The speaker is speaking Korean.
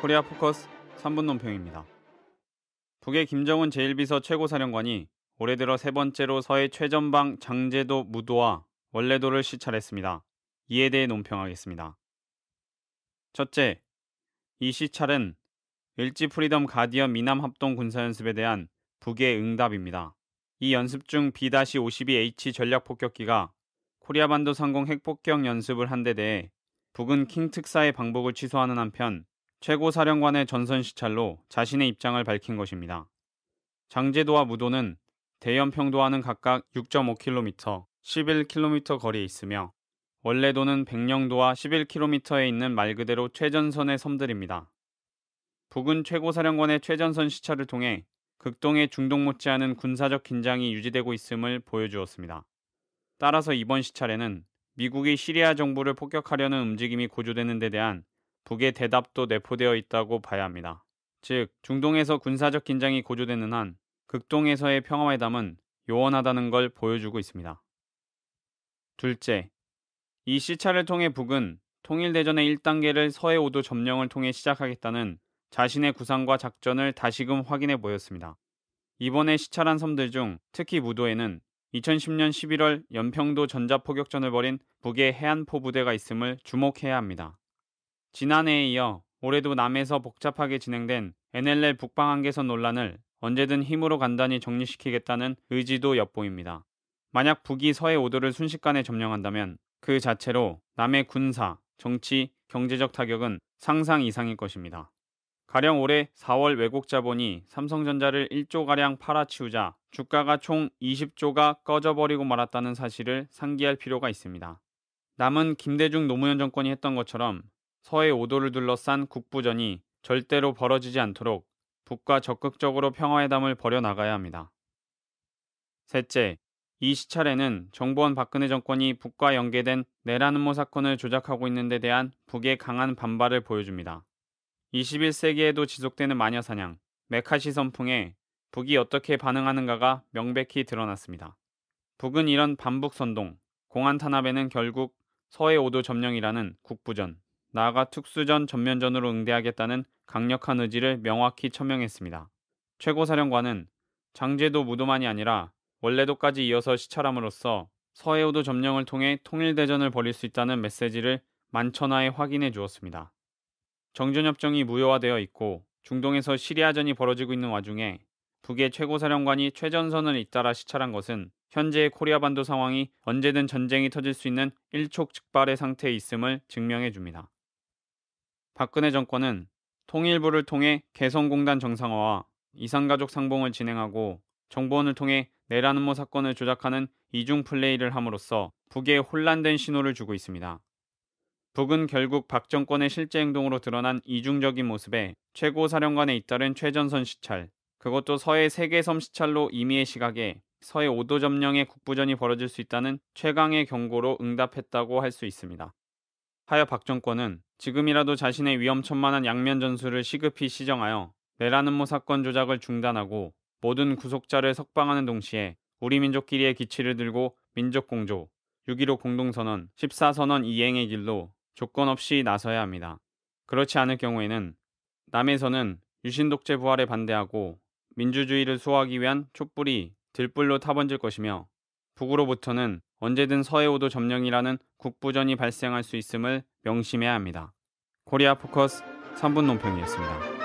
코리아 포커스 3분 논평입니다. 북의 김정은 제1비서 최고사령관이 올해 들어 세 번째로 서해 최전방 장제도 무도와 원래도를 시찰했습니다. 이에 대해 논평하겠습니다. 첫째, 이 시찰은 일지 프리덤 가디언 미남 합동 군사연습에 대한 북의 응답입니다. 이 연습 중 B-52H 전략 폭격기가 코리아 반도 상공 핵폭격 연습을 한 데 대해 북은 킹 특사의 방북을 취소하는 한편 최고사령관의 전선 시찰로 자신의 입장을 밝힌 것입니다. 장제도와 무도는 대연평도와는 각각 6.5km, 11km 거리에 있으며 원래도는 백령도와 11km에 있는 말 그대로 최전선의 섬들입니다. 북은 최고사령관의 최전선 시찰을 통해 극동의 중동 못지않은 군사적 긴장이 유지되고 있음을 보여주었습니다. 따라서 이번 시찰에는 미국이 시리아 정부를 폭격하려는 움직임이 고조되는 데 대한 북의 대답도 내포되어 있다고 봐야 합니다. 즉, 중동에서 군사적 긴장이 고조되는 한 극동에서의 평화회담은 요원하다는 걸 보여주고 있습니다. 둘째, 이 시차를 통해 북은 통일대전의 1단계를 서해오도 점령을 통해 시작하겠다는 자신의 구상과 작전을 다시금 확인해 보였습니다. 이번에 시찰한 섬들 중 특히 무도에는 2010년 11월 연평도 전자포격전을 벌인 북의 해안포 부대가 있음을 주목해야 합니다. 지난해에 이어 올해도 남에서 복잡하게 진행된 NLL 북방 한계선 논란을 언제든 힘으로 간단히 정리시키겠다는 의지도 엿보입니다. 만약 북이 서해 오도를 순식간에 점령한다면 그 자체로 남의 군사, 정치, 경제적 타격은 상상 이상일 것입니다. 가령 올해 4월 외국 자본이 삼성전자를 1조가량 팔아치우자 주가가 총 20조가 꺼져버리고 말았다는 사실을 상기할 필요가 있습니다. 남은 김대중 노무현 정권이 했던 것처럼 서해 5도를 둘러싼 국부전이 절대로 벌어지지 않도록 북과 적극적으로 평화회담을 벌여나가야 합니다. 셋째, 이 시찰에는 정부원 박근혜 정권이 북과 연계된 내란 음모 사건을 조작하고 있는 데 대한 북의 강한 반발을 보여줍니다. 21세기에도 지속되는 마녀 사냥, 메카시 선풍에 북이 어떻게 반응하는가가 명백히 드러났습니다. 북은 이런 반북 선동, 공안 탄압에는 결국 서해 5도 점령이라는 국부전, 나아가 특수전 전면전으로 응대하겠다는 강력한 의지를 명확히 천명했습니다. 최고사령관은 장제도 무도만이 아니라 원래도까지 이어서 시찰함으로써 서해우도 점령을 통해 통일대전을 벌일 수 있다는 메시지를 만천하에 확인해 주었습니다. 정전협정이 무효화되어 있고 중동에서 시리아전이 벌어지고 있는 와중에 북의 최고사령관이 최전선을 잇따라 시찰한 것은 현재의 코리아 반도 상황이 언제든 전쟁이 터질 수 있는 일촉즉발의 상태에 있음을 증명해 줍니다. 박근혜 정권은 통일부를 통해 개성공단 정상화와 이산가족 상봉을 진행하고 정보원을 통해 내란 음모 사건을 조작하는 이중 플레이를 함으로써 북에 혼란된 신호를 주고 있습니다. 북은 결국 박 정권의 실제 행동으로 드러난 이중적인 모습에 최고사령관에 잇따른 최전선 시찰, 그것도 서해 세계섬 시찰로 임의의 시각에 서해 5도 점령의 국부전이 벌어질 수 있다는 최강의 경고로 응답했다고 할 수 있습니다. 하여 박 정권은 지금이라도 자신의 위험천만한 양면 전술을 시급히 시정하여 메라음모 사건 조작을 중단하고 모든 구속자를 석방하는 동시에 우리 민족끼리의 기치를 들고 민족공조, 6.15 공동선언, 14선언 이행의 길로 조건 없이 나서야 합니다. 그렇지 않을 경우에는 남에서는 유신 독재 부활에 반대하고 민주주의를 수호하기 위한 촛불이 들불로 타번질 것이며 북으로부터는 언제든 서해오도 점령이라는 국부전이 발생할 수 있음을 명심해야 합니다. 코리아 포커스 3분 논평이었습니다.